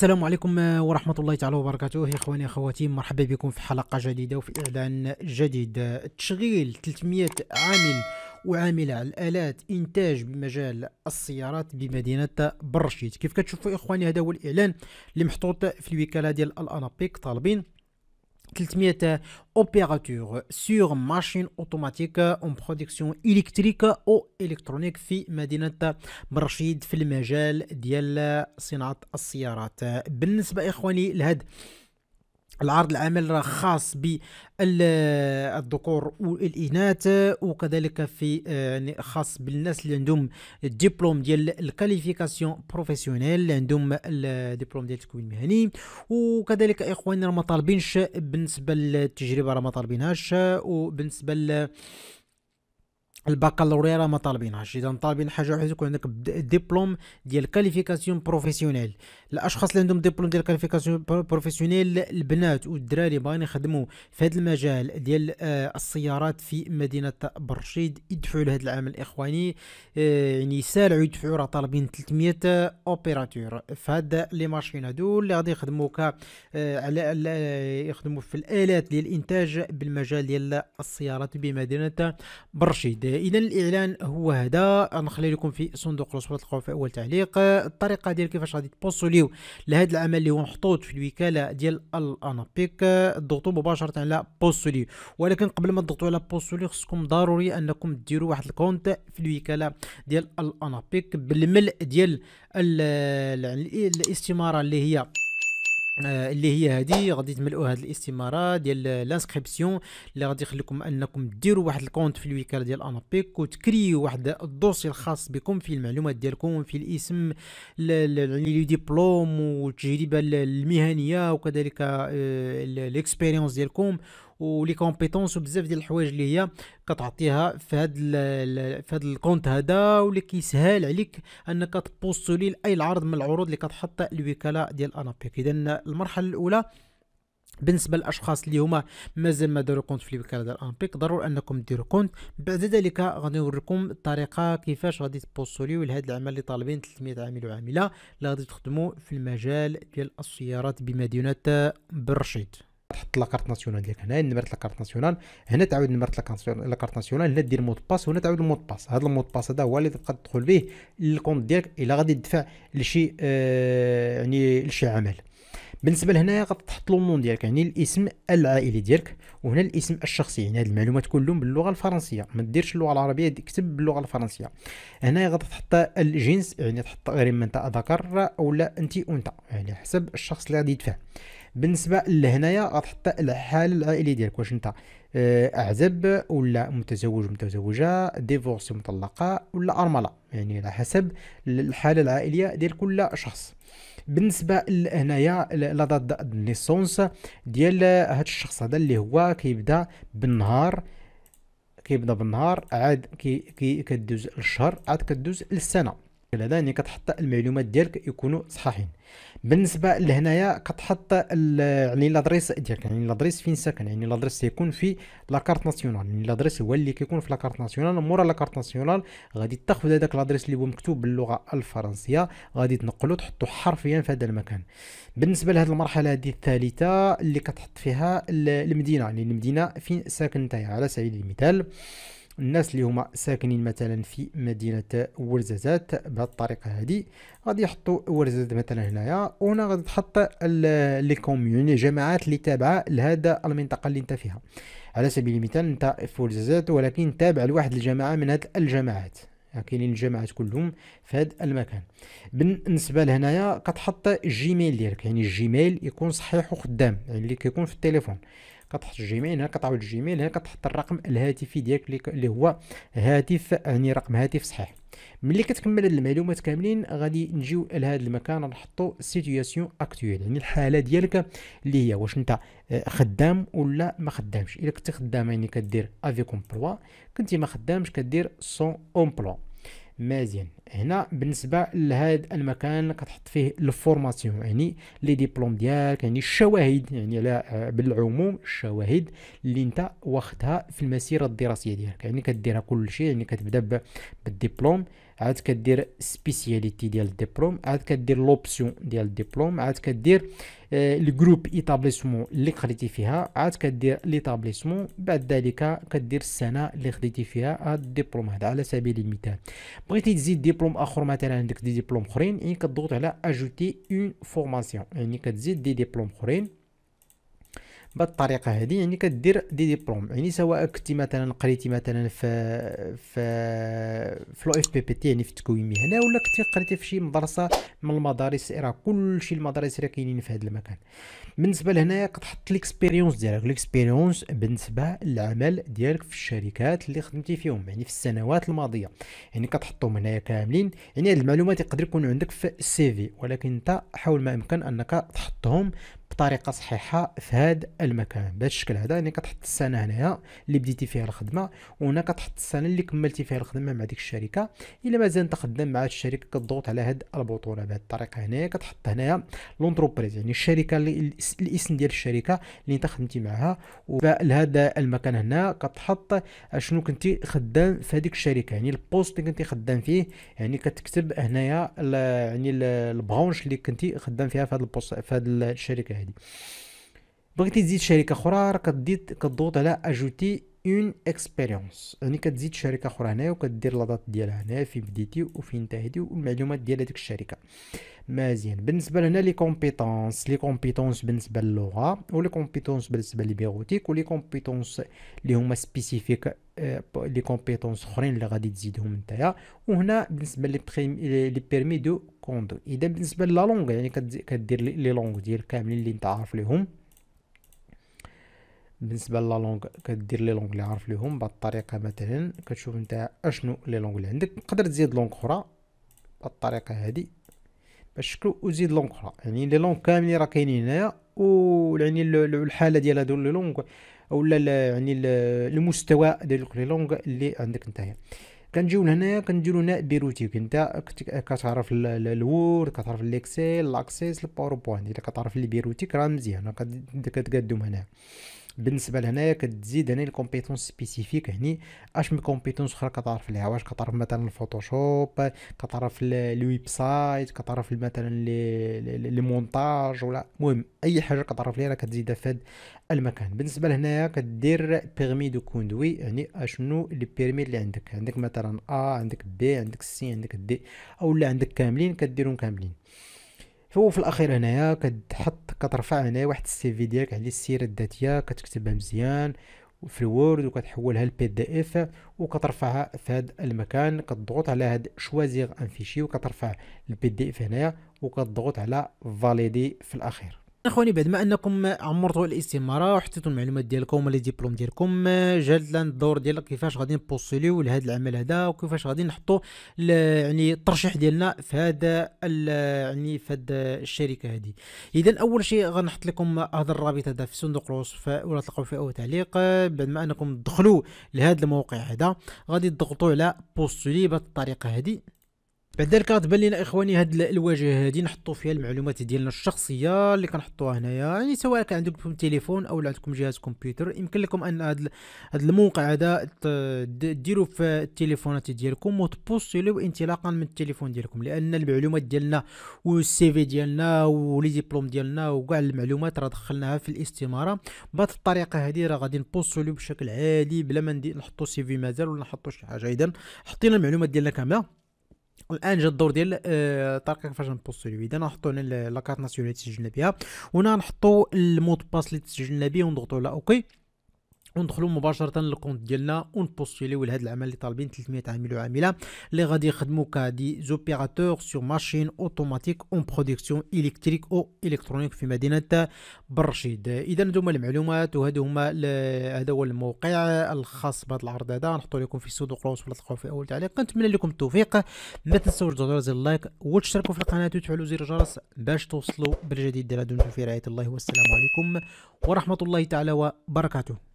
السلام عليكم آه، ورحمة الله تعالى وبركاته إخواني أخواتي مرحبا بكم في حلقة جديدة وفي إعلان جديد تشغيل 300 عامل وعاملة على الآلات إنتاج بمجال السيارات بمدينة برشيد كيف كتشوفوا إخواني هذا هو الإعلان اللي محطوط في الوكالة ديال الأنابيك طالبين 300 اوبيراتور سور ماشين اوتوماتيك اون برودكسيون الكتريك او الكترونيك في مدينه برشيد في المجال ديال صناعه السيارات بالنسبه اخواني لهذا العرض العمل راه خاص بالذكور والاناث وكذلك في يعني خاص بالناس اللي عندهم الدبلوم ديال الكاليفيكاسيون بروفيسيونيل اللي عندهم الدبلوم ديال التكوين المهني وكذلك اخواننا راه ما طالبينش بالنسبه للتجربه راه ما طالبينهاش وبالنسبه البكالوريا ما طالبينهاش اذا طالبين حاجه واحده يكون عندك ديبلوم ديال كاليفيكاسيون بروفيسيونيل الاشخاص اللي عندهم ديبلوم ديال كاليفيكاسيون بروفيسيونيل البنات والدراري باغيين يخدموا في هذا المجال ديال آه، السيارات في مدينه برشيد يدفعوا لهذا العمل الاخواني آه، يعني سارعوا يدفعوا راه طالبين 300 اوبيراتور في هذا لي ماشين هادو اللي غادي يخدموا ك آه، على يخدموا في الالات ديال الانتاج بالمجال ديال السيارات بمدينه برشيد آه، اذا الاعلان هو هذا نخلي لكم في صندوق الوصف تلقاو في اول تعليق الطريقه ديال كيفاش غادي تبوصوليو لهذا العمل اللي هو محطوط في الوكاله ديال الانابيك ضغطوا مباشره على بوصوليو ولكن قبل ما تضغطوا على بوصوليو خصكم ضروري انكم ديروا واحد الكونت في الوكاله ديال الانابيك بالملء ديال الاستماره اللي هي آه، اللي هي هذه غادي تملؤوا هذه الاستماره ديال لانسكريبسيون اللي غادي يخليكم انكم ديروا واحد الكونت في الوكاله ديال انابيك وتكريو واحد الدوسي الخاص بكم في المعلومات ديالكم في الاسم يعني لي ديبلوم والتجربه المهنيه وكذلك آه، ليكسبيريونس ديالكم ولي كومبيتونس وبزاف ديال الحوايج اللي هي كتعطيها في هذا في هذا الكونت هذا واللي كيسهل عليك انك تبوستولي لاي العرض من العروض اللي كتحط الوكاله ديال انابيك اذا المرحله الاولى بالنسبه للاشخاص اللي هما مازال ما داروا كونت في الوكاله ديال انبيك ضروري انكم ديروا كونت بعد ذلك غادي نوريكم الطريقه كيفاش غادي تبوستوليو لهذا العمل اللي طالبين 300 عامل وعامله اللي غادي تخدموا في المجال ديال السيارات بمدينه برشيد تحط لاكارت ناسيونال ديالك هنا نمرت لاكارت ناسيونال هنا تعاود نمرت لاكارت ناسيونال هنا دير مود باس وهنا تعاود المود باس هذا المود باس هذا هو اللي تبقى تدخل به للكونت ديالك الا غادي تدفع لشي آه يعني لشي عمل بالنسبه لهنايا غتحط له النون ديالك يعني الاسم العائلي ديالك وهنا الاسم الشخصي يعني هذه المعلومات كلهم باللغه الفرنسيه ما ديرش اللغه العربيه كتب باللغه الفرنسيه هنايا غتحط الجنس يعني تحط غير من انت ذكر ولا انت انثى يعني حسب الشخص اللي غادي يدفع بالنسبه لهنايا غتحط الحاله العائليه ديالك واش انت آه، اعزب ولا متزوج متزوجه ديفورسي مطلقه ولا ارمله يعني على حسب الحاله العائليه ديال كل شخص بالنسبه لهنايا لا دات النيسونس ديال هاد الشخص هذا اللي هو كيبدا بالنهار كيبدا بالنهار عاد كي كي كدوز الشهر عاد كدوز السنه هذا يعني كتحط المعلومات ديالك يكونوا صحاحين بالنسبه لهنايا كتحط يعني لادريس ديالك يعني لادريس فين ساكن يعني لادريس تيكون في لاكارت ناسيونال يعني لادريس هو اللي كيكون في لاكارت ناسيونال مورا لاكارت ناسيونال غادي تاخذ هذاك لادريس اللي هو مكتوب باللغه الفرنسيه غادي تنقلو تحطو حرفيا في هذا المكان بالنسبه لهذه المرحله هذه الثالثه اللي كتحط فيها المدينه يعني المدينه فين ساكن نتايا على سبيل المثال الناس اللي هما ساكنين مثلا في مدينه ورزازات الطريقه هذه غادي يحطوا ورزازات مثلا هنايا وهنا غادي تحط لي كوميون الجماعات اللي تابعه لهذا المنطقه اللي انت فيها على سبيل المثال انت في ورزازات ولكن تابع لواحد الجماعه من هاد الجماعات يعني كاينين الجماعات كلهم في هذا المكان بالنسبه لهنايا كتحط الجيميل ديالك يعني الجيميل يكون صحيح وخدام يعني اللي كيكون في التليفون كتحط الجيميل هنا كتعاود الجيميل هنا كتحط الرقم الهاتفي ديالك اللي هو هاتف يعني رقم هاتف صحيح ملي كتكمل هاد المعلومات كاملين غادي نجيو لهذا المكان نحطو سيتوياسيون اكتويل يعني الحاله ديالك اللي هي واش انت آه، خدام ولا ما خدامش الا كنت خدام يعني كدير افي كومبلوا كنتي ما خدامش كدير سون امبلوا مزيان هنا بالنسبه لهذا المكان كتحط فيه الفورماسيون يعني لي ديبلوم ديالك يعني الشواهد يعني على آه، بالعموم الشواهد اللي انت واخدها في المسيره الدراسيه ديالك يعني كديرها كل شيء يعني كتبدا بالديبلوم عاد كدير سبيسياليتي ديال الدبلوم عاد كدير لوبسيون ديال الدبلوم عاد كدير الجروب ايتابليسمون اللي قريتي فيها عاد كدير ليتابليسمون بعد ذلك كدير السنه اللي خديتي فيها هاد الدبلوم هذا على سبيل المثال بغيتي تزيد دبلوم اخر مثلا عندك دي دبلوم اخرين يعني كتضغط على اجوتي اون فورماسيون يعني كتزيد دي دبلوم اخرين بهاد الطريقه هذه يعني كدير دي ديبلوم يعني سواء كنتي مثلا قريتي مثلا في في في لو اف بي بي تي يعني في التكوين المهني ولا كنتي قريتي في شي مدرسه من المدارس راه كلشي المدارس راه كاينين في هذا المكان بالنسبه لهنايا كتحط ليكسبيريونس ديالك ليكسبيريونس بالنسبه للعمل ديالك في الشركات اللي خدمتي فيهم يعني في السنوات الماضيه يعني كتحطهم هنايا كاملين يعني هاد المعلومات يقدر يكون عندك في السي في ولكن انت حاول ما امكن انك تحطهم بطريقه صحيحه في هذا المكان بهذا الشكل هذا يعني كتحط السنه هنايا اللي بديتي فيها الخدمه وهنا كتحط السنه اللي كملتي فيها الخدمه مع ديك الشركه الا مازال انت خدام مع الشركه كتضغط على هاد البطونه بهذه الطريقه هنايا كتحط هنايا لونتربريز يعني الشركه اللي الاسم ديال الشركه اللي انت خدمتي معاها وبهذا المكان هنا كتحط شنو كنتي خدام في هذيك الشركه يعني البوست اللي كنتي خدام فيه يعني كتكتب هنايا يعني البرانش اللي كنتي خدام فيها في هذا البوست في هذه الشركه هذه هذه بغيتي تزيد شركه اخرى راه كتضغط على اجوتي اون اكسبيريونس يعني كتزيد شركه اخرى هنايا وكدير لا دات ديالها هنا فين بديتي وفي انتهيتي والمعلومات ديال هذيك الشركه مزيان بالنسبه لهنا لي كومبيتونس لي كومبيتونس بالنسبه للغه ولي كومبيتونس بالنسبه لبيروتيك ولي كومبيتونس اللي هما سبيسيفيك آه، لي كومبيتونس اخرين اللي غادي تزيدهم نتايا وهنا بالنسبه لي بريم لي بيرمي دو كوندو اذا بالنسبه لا لونغ يعني كدير لي لونغ ديال كاملين اللي انت عارف ليهم بالنسبه لا لونغ كدير لي لونغ اللي عارف ليهم بهاد الطريقه مثلا كتشوف نتا اشنو لي لونغ اللي عندك تقدر تزيد لونغ اخرى بهاد الطريقه هادي باش شكلو وزيد لونغ اخرى يعني لي لونغ كاملين راه كاينين هنايا و يعني الحاله ديال هادو لي لونغ اولا يعني المستوى ديال لي لونغ اللي عندك نتايا كنجيو لهنايا كنديرو هنا بيروتيك انت كتعرف الوورد كتعرف الاكسل لاكسيس الباوربوينت الا كتعرف لي بيروتيك راه مزيان كتقادهم هنايا بالنسبه لهنايا كتزيد هنا الكومبيتونس سبيسيفيك هني اش من كومبيتونس اخرى كتعرف ليها واش كتعرف مثلا الفوتوشوب كتعرف الويب سايت كتعرف مثلا لي مونتاج ولا المهم اي حاجه كتعرف ليها راه كتزيدها في هذا المكان بالنسبه لهنايا كدير بيرمي دو كوندوي يعني اشنو لي بيرمي اللي عندك عندك مثلا ا عندك بي عندك سي عندك دي او لا عندك كاملين كديرهم كاملين هو في الاخير هنايا كتحط كترفع هنا واحد السي في ديالك على السيره الذاتيه كتكتبها مزيان في الوورد وكتحولها لبي دي اف وكترفعها في هذا المكان كتضغط على هذا شوازيغ ان فيشي وكترفع البي دي اف هنايا وكتضغط على فاليدي في الاخير اخواني بعد ما انكم عمرتوا الاستماره وحطيتوا المعلومات ديالكم ولا ديبلوم ديالكم جات لنا الدور ديال كيفاش غادي نبوستيليو لهذا العمل هذا وكيفاش غادي نحطوا يعني الترشيح ديالنا في هذا يعني في هذه الشركه هذه اذا اول شيء غنحط لكم هذا الرابط هذا في صندوق الوصف ولا تلقاو فيه او تعليق بعد ما انكم تدخلوا لهذا الموقع هذا غادي تضغطوا على بوستيلي بهذه الطريقه هذه بعد ذلك غتبان لنا اخواني هاد الواجهه هادي نحطو فيها المعلومات ديالنا الشخصيه اللي كنحطوها هنايا يعني سواء كان عندكم تليفون او عندكم جهاز كمبيوتر يمكن لكم ان هاد هاد الموقع هذا ديروا في التليفونات ديالكم وتبوستيلو انطلاقا من التليفون ديالكم لان المعلومات ديالنا والسي في ديالنا ولي ديبلوم ديالنا وكاع المعلومات راه دخلناها في الاستماره بهذه الطريقه هادي راه غادي نبوستيلو بشكل عادي بلا ما نحطو سي في مازال ولا نحطو شي حاجه اذا حطينا المعلومات ديالنا كامله الان جا الدور ديال آه كيفاش نبوستو ليه اذا نحطو لاكارت ناسيونال اللي تسجلنا بها وهنا نحطوا المود باس اللي تسجلنا به ونضغطو على اوكي وندخلوا مباشره للكونت ديالنا ونبوستيليو لهذا العمل اللي طالبين 300 عامل وعامله اللي غادي يخدموا كدي زوبيراتور سور ماشين اوتوماتيك اون برودكسيون الكتريك او الكترونيك في مدينه برشيد اذا هادو هما المعلومات وهذو هما هذا هو الموقع الخاص بهذا العرض هذا نحطوا لكم في صندوق الوصف ولا تلقاو في اول تعليق نتمنى لكم التوفيق ما تنساوش تضغطوا زر اللايك وتشتركوا في القناه وتفعلوا زر الجرس باش توصلوا بالجديد ديال دمتم في رعايه الله والسلام عليكم ورحمه الله تعالى وبركاته